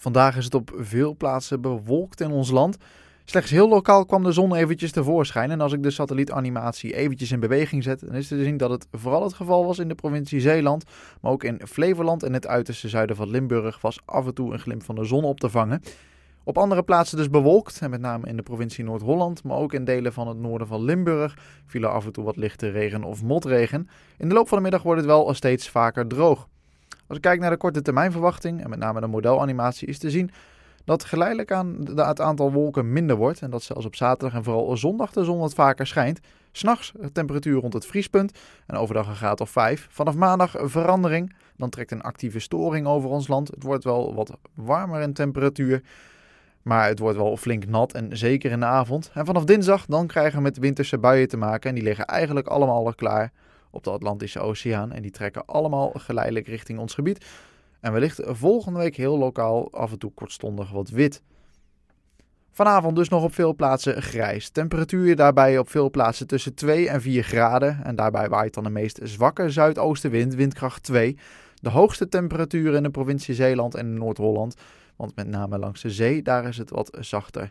Vandaag is het op veel plaatsen bewolkt in ons land. Slechts heel lokaal kwam de zon eventjes tevoorschijn en als ik de satellietanimatie eventjes in beweging zet, dan is te zien dat het vooral het geval was in de provincie Zeeland, maar ook in Flevoland en het uiterste zuiden van Limburg was af en toe een glimp van de zon op te vangen. Op andere plaatsen dus bewolkt, en met name in de provincie Noord-Holland, maar ook in delen van het noorden van Limburg viel er af en toe wat lichte regen of motregen. In de loop van de middag wordt het wel steeds vaker droog. Als ik kijk naar de korte termijnverwachting, en met name de modelanimatie, is te zien dat geleidelijk aan het aantal wolken minder wordt. En dat zelfs op zaterdag en vooral zondag de zon wat vaker schijnt. S'nachts temperatuur rond het vriespunt en overdag een graad of 5. Vanaf maandag verandering. Dan trekt een actieve storing over ons land. Het wordt wel wat warmer in temperatuur. Maar het wordt wel flink nat en zeker in de avond. En vanaf dinsdag dan krijgen we met winterse buien te maken. En die liggen eigenlijk allemaal al klaar op de Atlantische Oceaan. En die trekken allemaal geleidelijk richting ons gebied. En wellicht volgende week heel lokaal af en toe kortstondig wat wit. Vanavond dus nog op veel plaatsen grijs. Temperatuur daarbij op veel plaatsen tussen 2 en 4 graden. En daarbij waait dan de meest zwakke zuidoostenwind, windkracht 2. De hoogste temperatuur in de provincie Zeeland en Noord-Holland. Want met name langs de zee, daar is het wat zachter.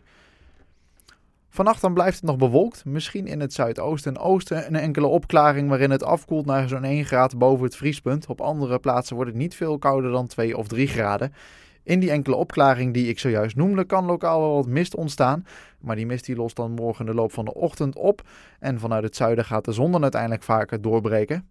Vannacht dan blijft het nog bewolkt, misschien in het zuidoosten en oosten een enkele opklaring waarin het afkoelt naar zo'n 1 graad boven het vriespunt. Op andere plaatsen wordt het niet veel kouder dan 2 of 3 graden. In die enkele opklaring die ik zojuist noemde, kan lokaal wel wat mist ontstaan. Maar die mist die lost dan morgen de loop van de ochtend op. En vanuit het zuiden gaat de zon uiteindelijk vaker doorbreken.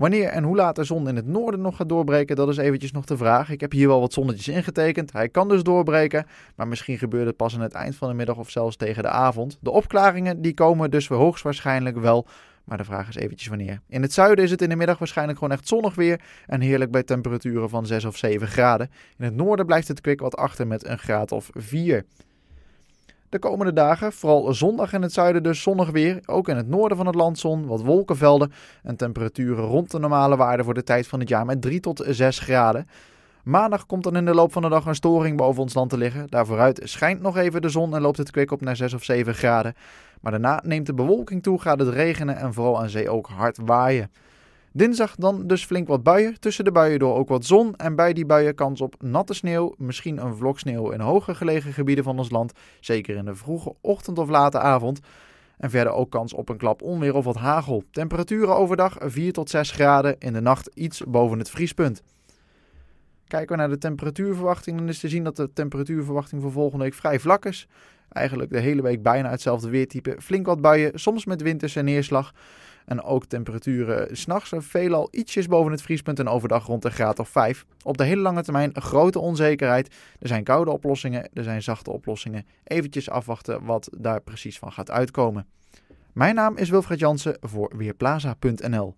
Wanneer en hoe laat de zon in het noorden nog gaat doorbreken, dat is eventjes nog de vraag. Ik heb hier wel wat zonnetjes ingetekend. Hij kan dus doorbreken, maar misschien gebeurt het pas aan het eind van de middag of zelfs tegen de avond. De opklaringen die komen dus hoogstwaarschijnlijk wel. Maar de vraag is eventjes wanneer. In het zuiden is het in de middag waarschijnlijk gewoon echt zonnig weer en heerlijk bij temperaturen van 6 of 7 graden. In het noorden blijft het kwik wat achter met een graad of 4. De komende dagen, vooral zondag in het zuiden dus zonnig weer, ook in het noorden van het land zon, wat wolkenvelden en temperaturen rond de normale waarde voor de tijd van het jaar met 3 tot 6 graden. Maandag komt dan in de loop van de dag een storing boven ons land te liggen. Daarvooruit schijnt nog even de zon en loopt het kwik op naar 6 of 7 graden. Maar daarna neemt de bewolking toe, gaat het regenen en vooral aan zee ook hard waaien. Dinsdag dan dus flink wat buien. Tussen de buien door ook wat zon. En bij die buien kans op natte sneeuw. Misschien een vlok sneeuw in hoger gelegen gebieden van ons land. Zeker in de vroege ochtend of late avond. En verder ook kans op een klap onweer of wat hagel. Temperaturen overdag 4 tot 6 graden. In de nacht iets boven het vriespunt. Kijken we naar de temperatuurverwachting, dan is te zien dat de temperatuurverwachting voor volgende week vrij vlak is. Eigenlijk de hele week bijna hetzelfde weertype. Flink wat buien, soms met winters en neerslag. En ook temperaturen s'nachts veelal ietsjes boven het vriespunt en overdag rond een graad of 5. Op de hele lange termijn grote onzekerheid. Er zijn koude oplossingen, er zijn zachte oplossingen. Eventjes afwachten wat daar precies van gaat uitkomen. Mijn naam is Wilfred Jansen voor Weerplaza.nl.